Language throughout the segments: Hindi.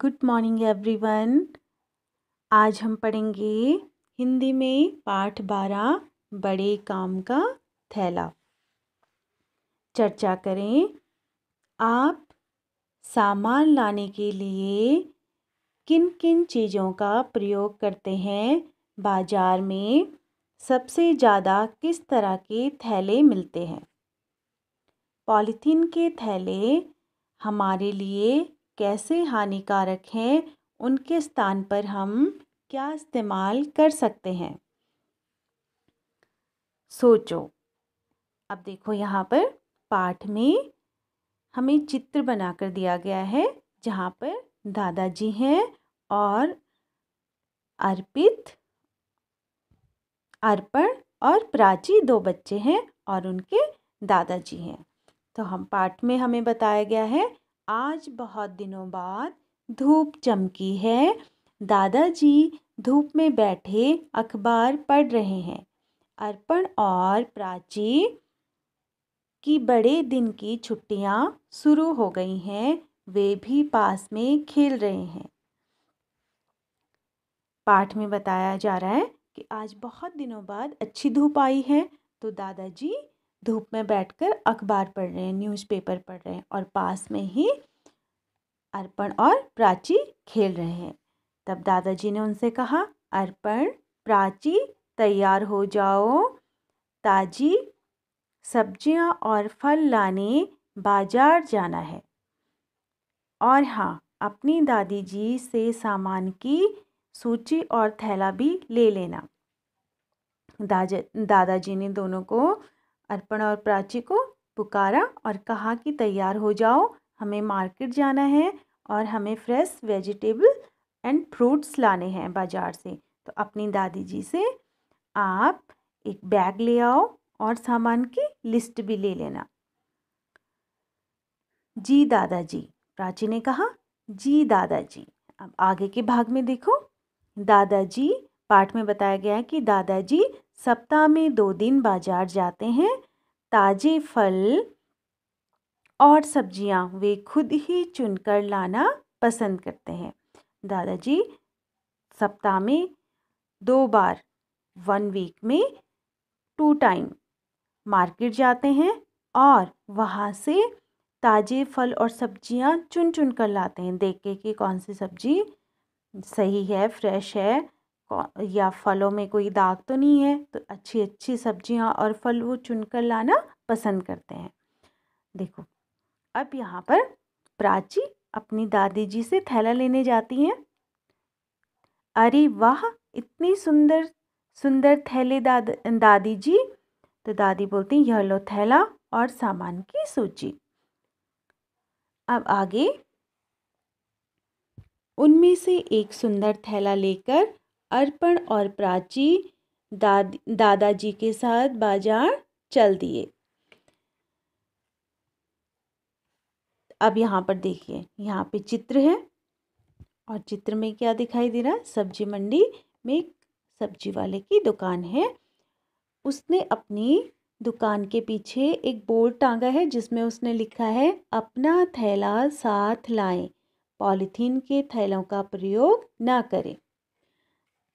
गुड मॉर्निंग एवरीवन आज हम पढ़ेंगे हिंदी में पाठ बारह बड़े काम का थैला चर्चा करें आप सामान लाने के लिए किन किन चीज़ों का प्रयोग करते हैं बाज़ार में सबसे ज़्यादा किस तरह के थैले मिलते हैं पॉलीथीन के थैले हमारे लिए कैसे हानिकारक हैं उनके स्थान पर हम क्या इस्तेमाल कर सकते हैं सोचो अब देखो यहाँ पर पाठ में हमें चित्र बनाकर दिया गया है जहाँ पर दादाजी हैं और अर्पित अर्पण और प्राची दो बच्चे हैं और उनके दादाजी हैं तो हम पाठ में हमें बताया गया है आज बहुत दिनों बाद धूप चमकी है दादाजी धूप में बैठे अखबार पढ़ रहे हैं अर्पण और प्राची की बड़े दिन की छुट्टियां शुरू हो गई हैं वे भी पास में खेल रहे हैं पाठ में बताया जा रहा है कि आज बहुत दिनों बाद अच्छी धूप आई है तो दादाजी धूप में बैठकर अखबार पढ़ रहे हैं न्यूज़पेपर पढ़ रहे हैं और पास में ही अर्पण और प्राची खेल रहे हैं तब दादाजी ने उनसे कहा अर्पण प्राची तैयार हो जाओ ताजी सब्जियां और फल लाने बाजार जाना है और हाँ अपनी दादी जी से सामान की सूची और थैला भी ले लेना दादा दादाजी ने दोनों को अर्पण और प्राची को पुकारा और कहा कि तैयार हो जाओ हमें मार्केट जाना है और हमें फ्रेश वेजिटेबल एंड फ्रूट्स लाने हैं बाज़ार से तो अपनी दादी जी से आप एक बैग ले आओ और सामान की लिस्ट भी ले लेना जी दादाजी प्राची ने कहा जी दादाजी अब आगे के भाग में देखो दादाजी पाठ में बताया गया है कि दादाजी सप्ताह में दो दिन बाजार जाते हैं ताज़े फल और सब्जियां वे खुद ही चुनकर लाना पसंद करते हैं दादाजी सप्ताह में दो बार वन वीक में टू टाइम मार्केट जाते हैं और वहाँ से ताज़े फल और सब्जियाँ चुन चुन कर लाते हैं देख के कि कौन सी सब्ज़ी सही है फ्रेश है या फलों में कोई दाग तो नहीं है तो अच्छी अच्छी सब्जियां और फल वो चुन कर लाना पसंद करते हैं देखो अब यहाँ पर प्राची अपनी दादी जी से थैला लेने जाती हैं अरे वाह इतनी सुंदर सुंदर थैले दाद दादी जी तो दादी बोलती यह लो थैला और सामान की सूची अब आगे उनमें से एक सुंदर थैला लेकर अर्पण और प्राची दाद दादाजी के साथ बाजार चल दिए अब यहाँ पर देखिए यहाँ पे चित्र है और चित्र में क्या दिखाई दे रहा सब्जी मंडी में सब्जी वाले की दुकान है उसने अपनी दुकान के पीछे एक बोर्ड टांगा है जिसमें उसने लिखा है अपना थैला साथ लाएं पॉलीथीन के थैलों का प्रयोग ना करें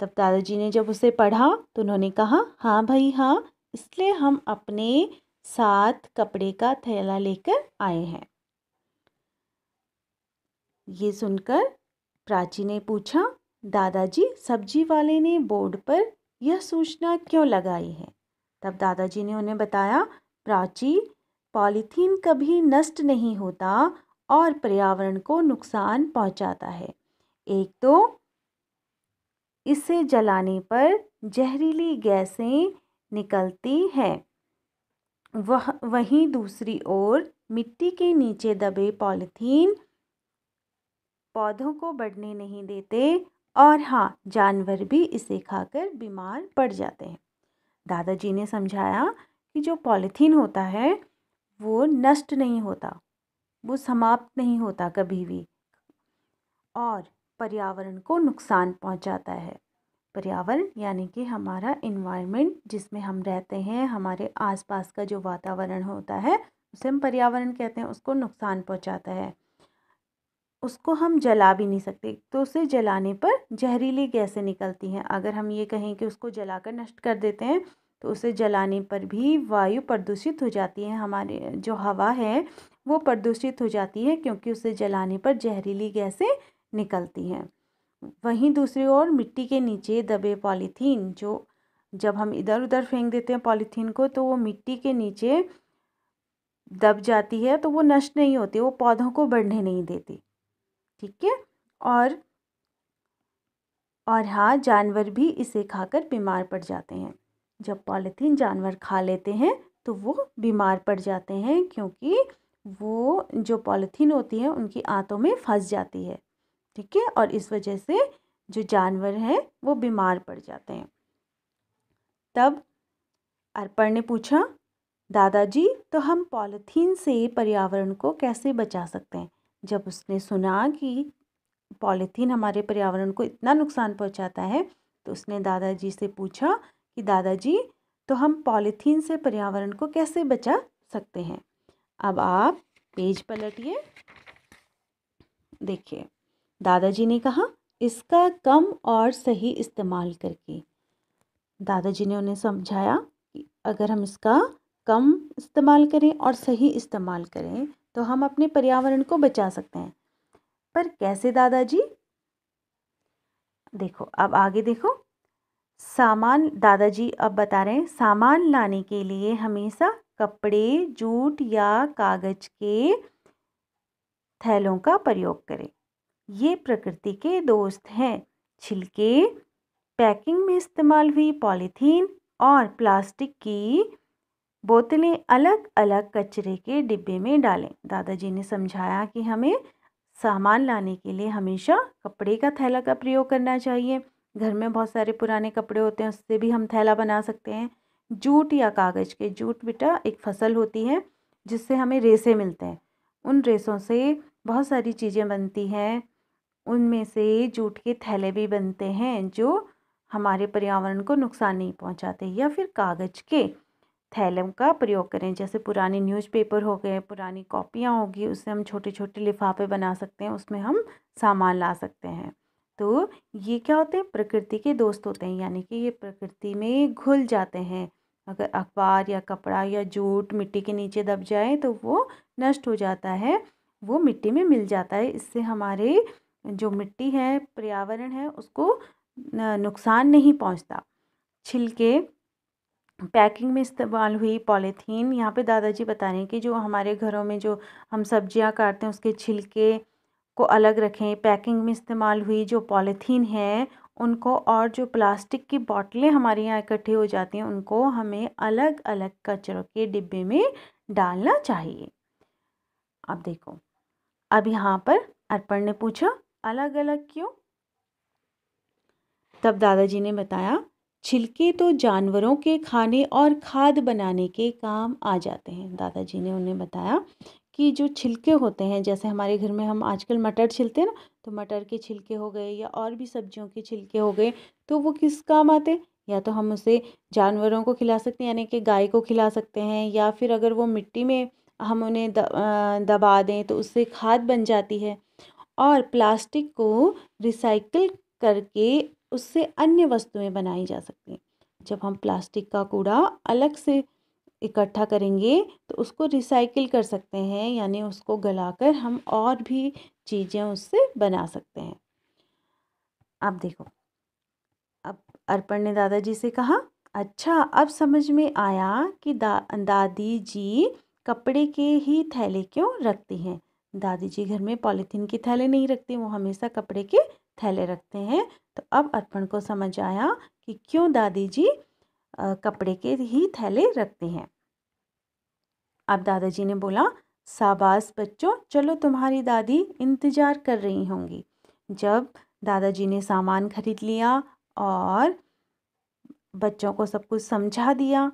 तब दादाजी ने जब उसे पढ़ा तो उन्होंने कहा हाँ भाई हाँ इसलिए हम अपने साथ कपड़े का थैला लेकर आए हैं ये सुनकर प्राची ने पूछा दादाजी सब्जी वाले ने बोर्ड पर यह सूचना क्यों लगाई है तब दादाजी ने उन्हें बताया प्राची पॉलीथीन कभी नष्ट नहीं होता और पर्यावरण को नुकसान पहुंचाता है एक तो इसे जलाने पर जहरीली गैसें निकलती हैं वह वहीं दूसरी ओर मिट्टी के नीचे दबे पॉलीथीन पौधों को बढ़ने नहीं देते और हाँ जानवर भी इसे खाकर बीमार पड़ जाते हैं दादाजी ने समझाया कि जो पॉलीथीन होता है वो नष्ट नहीं होता वो समाप्त नहीं होता कभी भी और पर्यावरण को नुकसान पहुंचाता है पर्यावरण यानी कि हमारा इन्वायरमेंट जिसमें हम रहते हैं हमारे आसपास का जो वातावरण होता है उसे हम पर्यावरण कहते हैं उसको नुकसान पहुंचाता है उसको हम जला भी नहीं सकते तो उसे जलाने पर जहरीली गैसें निकलती हैं अगर हम ये कहें कि उसको जलाकर नष्ट कर देते हैं तो उसे जलाने पर भी वायु प्रदूषित हो जाती है हमारे जो हवा है वो प्रदूषित हो जाती है क्योंकि उसे जलाने पर जहरीली गैसें निकलती हैं वहीं दूसरी ओर मिट्टी के नीचे दबे पॉलीथीन जो जब हम इधर उधर फेंक देते हैं पॉलीथीन को तो वो मिट्टी के नीचे दब जाती है तो वो नष्ट नहीं होती वो पौधों को बढ़ने नहीं देती ठीक है और और हाँ जानवर भी इसे खाकर बीमार पड़ जाते हैं जब पॉलीथीन जानवर खा लेते हैं तो वो बीमार पड़ जाते हैं क्योंकि वो जो पॉलीथीन होती है उनकी आंतों में फंस जाती है ठीक है और इस वजह से जो जानवर हैं वो बीमार पड़ जाते हैं तब अर्पण ने पूछा दादाजी तो हम पॉलीथीन से पर्यावरण को कैसे बचा सकते हैं जब उसने सुना कि पॉलीथीन हमारे पर्यावरण को इतना नुकसान पहुंचाता है तो उसने दादाजी से पूछा कि दादाजी तो हम पॉलीथीन से पर्यावरण को कैसे बचा सकते हैं अब आप पेज पलटिए देखिए दादाजी ने कहा इसका कम और सही इस्तेमाल करके दादाजी ने उन्हें समझाया कि अगर हम इसका कम इस्तेमाल करें और सही इस्तेमाल करें तो हम अपने पर्यावरण को बचा सकते हैं पर कैसे दादाजी देखो अब आगे देखो सामान दादाजी अब बता रहे हैं सामान लाने के लिए हमेशा कपड़े जूट या कागज के थैलों का प्रयोग करें ये प्रकृति के दोस्त हैं छिलके पैकिंग में इस्तेमाल हुई पॉलीथीन और प्लास्टिक की बोतलें अलग अलग कचरे के डिब्बे में डालें दादाजी ने समझाया कि हमें सामान लाने के लिए हमेशा कपड़े का थैला का प्रयोग करना चाहिए घर में बहुत सारे पुराने कपड़े होते हैं उससे भी हम थैला बना सकते हैं जूट या कागज़ के जूट बेटा एक फसल होती है जिससे हमें रेसे मिलते हैं उन रेसों से बहुत सारी चीज़ें बनती हैं उनमें से जूट के थैले भी बनते हैं जो हमारे पर्यावरण को नुकसान नहीं पहुंचाते या फिर कागज़ के थैलों का प्रयोग करें जैसे पुराने न्यूज़पेपर हो गए पुरानी कॉपियाँ होगी उससे हम छोटे छोटे लिफाफे बना सकते हैं उसमें हम सामान ला सकते हैं तो ये क्या होते हैं प्रकृति के दोस्त होते हैं यानी कि ये प्रकृति में घुल जाते हैं अगर अखबार या कपड़ा या जूट मिट्टी के नीचे दब जाए तो वो नष्ट हो जाता है वो मिट्टी में मिल जाता है इससे हमारे जो मिट्टी है पर्यावरण है उसको नुकसान नहीं पहुंचता छिलके पैकिंग में इस्तेमाल हुई पॉलीथीन यहाँ पे दादाजी बता रहे हैं कि जो हमारे घरों में जो हम सब्जियाँ काटते हैं उसके छिलके को अलग रखें पैकिंग में इस्तेमाल हुई जो पॉलीथीन है उनको और जो प्लास्टिक की बॉटलें हमारे यहाँ इकट्ठी हो जाती हैं उनको हमें अलग अलग कचरों के डिब्बे में डालना चाहिए अब देखो अब यहाँ पर अर्पण ने पूछा अलग अलग क्यों तब दादाजी ने बताया छिलके तो जानवरों के खाने और खाद बनाने के काम आ जाते हैं दादाजी ने उन्हें बताया कि जो छिलके होते हैं जैसे हमारे घर में हम आजकल मटर छिलते हैं ना तो मटर के छिलके हो गए या और भी सब्जियों के छिलके हो गए तो वो किस काम आते या तो हम उसे जानवरों को खिला सकते हैं यानी कि गाय को खिला सकते हैं या फिर अगर वो मिट्टी में हम उन्हें दबा दें तो उससे खाद बन जाती है और प्लास्टिक को रिसाइकिल करके उससे अन्य वस्तुएं बनाई जा सकती हैं जब हम प्लास्टिक का कूड़ा अलग से इकट्ठा करेंगे तो उसको रिसाइकिल कर सकते हैं यानी उसको गलाकर हम और भी चीज़ें उससे बना सकते हैं अब देखो अब अर्पण ने दादाजी से कहा अच्छा अब समझ में आया कि दा दादी जी कपड़े के ही थैले क्यों रखती हैं दादी जी घर में पॉलीथीन के थैले नहीं रखती वो हमेशा कपड़े के थैले रखते हैं तो अब अर्पण को समझ आया कि क्यों दादी जी आ, कपड़े के ही थैले रखते हैं अब दादाजी ने बोला शाबाश बच्चों चलो तुम्हारी दादी इंतज़ार कर रही होंगी जब दादाजी ने सामान खरीद लिया और बच्चों को सब कुछ समझा दिया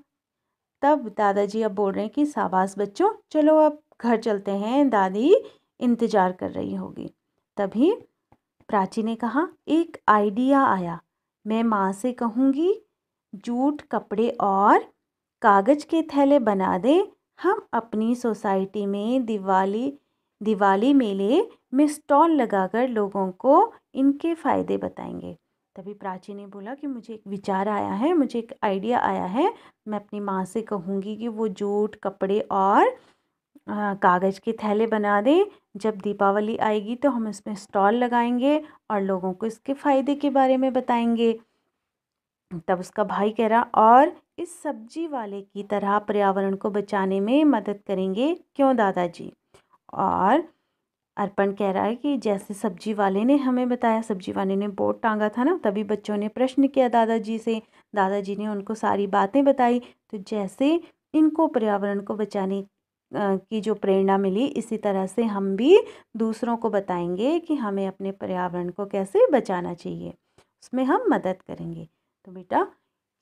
तब दादाजी अब बोल रहे हैं कि शाबाश बच्चों चलो अब घर चलते हैं दादी इंतज़ार कर रही होगी तभी प्राची ने कहा एक आइडिया आया मैं माँ से कहूँगी जूट कपड़े और कागज़ के थैले बना दें हम अपनी सोसाइटी में दिवाली दिवाली मेले में स्टॉल लगाकर लोगों को इनके फ़ायदे बताएंगे तभी प्राची ने बोला कि मुझे एक विचार आया है मुझे एक आइडिया आया है मैं अपनी माँ से कहूँगी कि वो जूट कपड़े और कागज़ के थैले बना दें जब दीपावली आएगी तो हम इसमें स्टॉल लगाएंगे और लोगों को इसके फ़ायदे के बारे में बताएंगे तब उसका भाई कह रहा और इस सब्जी वाले की तरह पर्यावरण को बचाने में मदद करेंगे क्यों दादाजी और अर्पण कह रहा है कि जैसे सब्जी वाले ने हमें बताया सब्जी वाले ने बोर्ड टांगा था ना तभी बच्चों ने प्रश्न किया दादाजी से दादाजी ने उनको सारी बातें बताई तो जैसे इनको पर्यावरण को बचाने की जो प्रेरणा मिली इसी तरह से हम भी दूसरों को बताएंगे कि हमें अपने पर्यावरण को कैसे बचाना चाहिए उसमें हम मदद करेंगे तो बेटा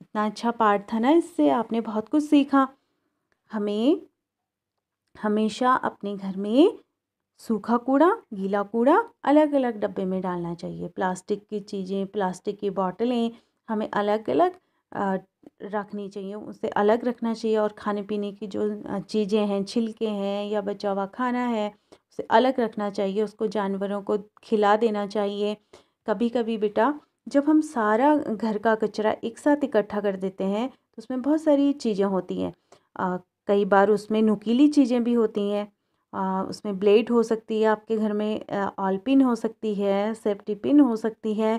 इतना अच्छा पाठ था ना इससे आपने बहुत कुछ सीखा हमें हमेशा अपने घर में सूखा कूड़ा गीला कूड़ा अलग अलग डब्बे में डालना चाहिए प्लास्टिक की चीज़ें प्लास्टिक की बॉटलें हमें अलग अलग रखनी चाहिए उसे अलग रखना चाहिए और खाने पीने की जो चीज़ें हैं छिलके हैं या बचा हुआ खाना है उसे अलग रखना चाहिए उसको जानवरों को खिला देना चाहिए कभी कभी बेटा जब हम सारा घर का कचरा एक साथ इकट्ठा कर देते हैं तो उसमें बहुत सारी चीज़ें होती हैं कई बार उसमें नुकीली चीज़ें भी होती हैं उसमें ब्लेड हो सकती है आपके घर में ऑल पिन हो सकती है सेफ्टी पिन हो सकती है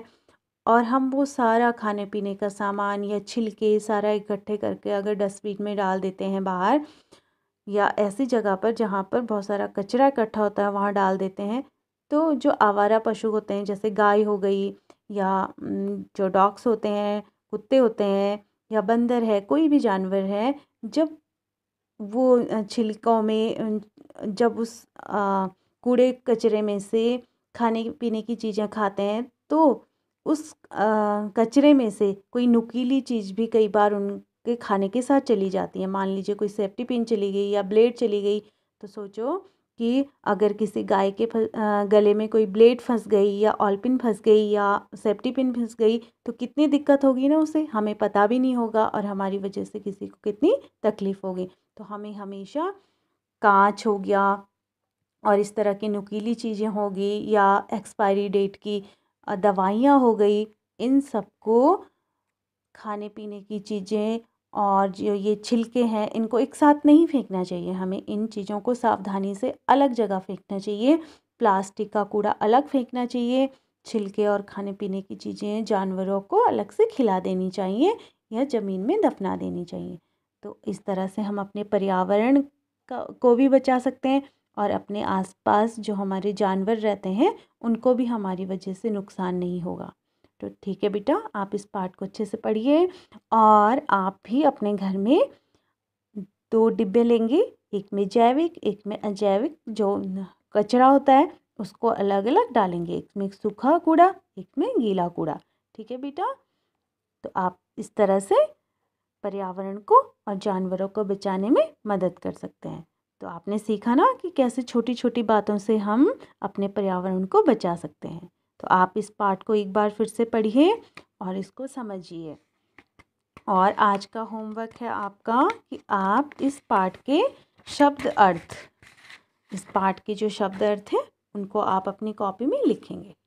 और हम वो सारा खाने पीने का सामान या छिलके सारा इकट्ठे करके अगर डस्टबिन में डाल देते हैं बाहर या ऐसी जगह पर जहाँ पर बहुत सारा कचरा इकट्ठा होता है वहाँ डाल देते हैं तो जो आवारा पशु होते हैं जैसे गाय हो गई या जो डॉग्स होते हैं कुत्ते होते हैं या बंदर है कोई भी जानवर है जब वो छिलकों में जब उस कूड़े कचरे में से खाने पीने की चीज़ें खाते हैं तो उस कचरे में से कोई नुकीली चीज़ भी कई बार उनके खाने के साथ चली जाती है मान लीजिए कोई सेफ्टी पिन चली गई या ब्लेड चली गई तो सोचो कि अगर किसी गाय के गले में कोई ब्लेड फंस गई या ऑलपिन फंस गई या सेफ्टी पिन फंस गई तो कितनी दिक्कत होगी ना उसे हमें पता भी नहीं होगा और हमारी वजह से किसी को कितनी तकलीफ़ होगी तो हमें हमेशा कांच हो गया और इस तरह की नुकीली चीज़ें होगी या एक्सपायरी डेट की दवाइयाँ हो गई इन सबको खाने पीने की चीज़ें और जो ये छिलके हैं इनको एक साथ नहीं फेंकना चाहिए हमें इन चीज़ों को सावधानी से अलग जगह फेंकना चाहिए प्लास्टिक का कूड़ा अलग फेंकना चाहिए छिलके और खाने पीने की चीज़ें जानवरों को अलग से खिला देनी चाहिए या ज़मीन में दफना देनी चाहिए तो इस तरह से हम अपने पर्यावरण का को भी बचा सकते हैं और अपने आसपास जो हमारे जानवर रहते हैं उनको भी हमारी वजह से नुकसान नहीं होगा तो ठीक है बेटा आप इस पार्ट को अच्छे से पढ़िए और आप भी अपने घर में दो डिब्बे लेंगे एक में जैविक एक में अजैविक जो कचरा होता है उसको अलग अलग डालेंगे एक में सूखा कूड़ा एक में गीला कूड़ा ठीक है बेटा तो आप इस तरह से पर्यावरण को और जानवरों को बचाने में मदद कर सकते हैं तो आपने सीखा ना कि कैसे छोटी छोटी बातों से हम अपने पर्यावरण को बचा सकते हैं तो आप इस पार्ट को एक बार फिर से पढ़िए और इसको समझिए और आज का होमवर्क है आपका कि आप इस पार्ट के शब्द अर्थ इस पार्ट के जो शब्द अर्थ हैं उनको आप अपनी कॉपी में लिखेंगे